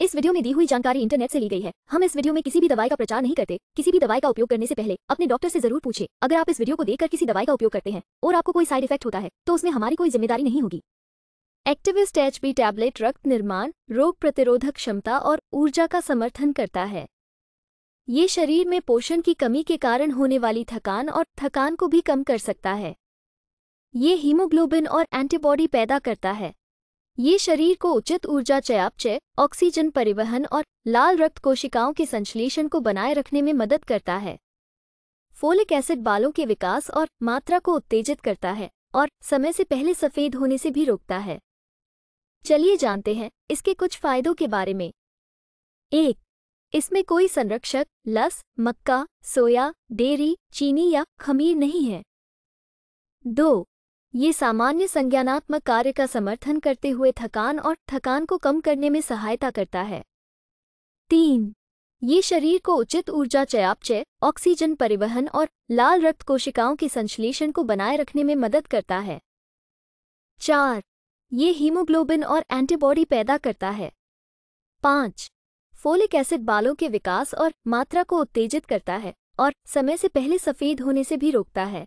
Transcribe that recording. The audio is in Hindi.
इस वीडियो में दी हुई जानकारी इंटरनेट से ली गई है हम इस वीडियो में किसी भी दवाई का प्रचार नहीं करते किसी भी दवाई का उपयोग करने से पहले अपने डॉक्टर से जरूर पूछे अगर आप इस वीडियो को देखकर किसी दवाई का उपयोग करते हैं और आपको कोई साइड इफेक्ट होता है तो उसमें हमारी कोई जिम्मेदारी नहीं होगी एक्टिविस्ट एच बी टैबलेट रक्त निर्माण रोग प्रतिरोधक क्षमता और ऊर्जा का समर्थन करता है ये शरीर में पोषण की कमी के कारण होने वाली थकान और थकान को भी कम कर सकता है ये हीमोग्लोबिन और एंटीबॉडी पैदा करता है ये शरीर को उचित ऊर्जा चयापचय ऑक्सीजन परिवहन और लाल रक्त कोशिकाओं के संश्लेषण को बनाए रखने में मदद करता है फोलिक एसिड बालों के विकास और मात्रा को उत्तेजित करता है और समय से पहले सफ़ेद होने से भी रोकता है चलिए जानते हैं इसके कुछ फायदों के बारे में एक इसमें कोई संरक्षक लस मक्का सोया डेरी चीनी या खमीर नहीं है दो ये सामान्य संज्ञानात्मक कार्य का समर्थन करते हुए थकान और थकान को कम करने में सहायता करता है तीन ये शरीर को उचित ऊर्जा चयापचय ऑक्सीजन परिवहन और लाल रक्त कोशिकाओं के संश्लेषण को बनाए रखने में मदद करता है चार ये हीमोग्लोबिन और एंटीबॉडी पैदा करता है पाँच फोलिक एसिड बालों के विकास और मात्रा को उत्तेजित करता है और समय से पहले सफ़ेद होने से भी रोकता है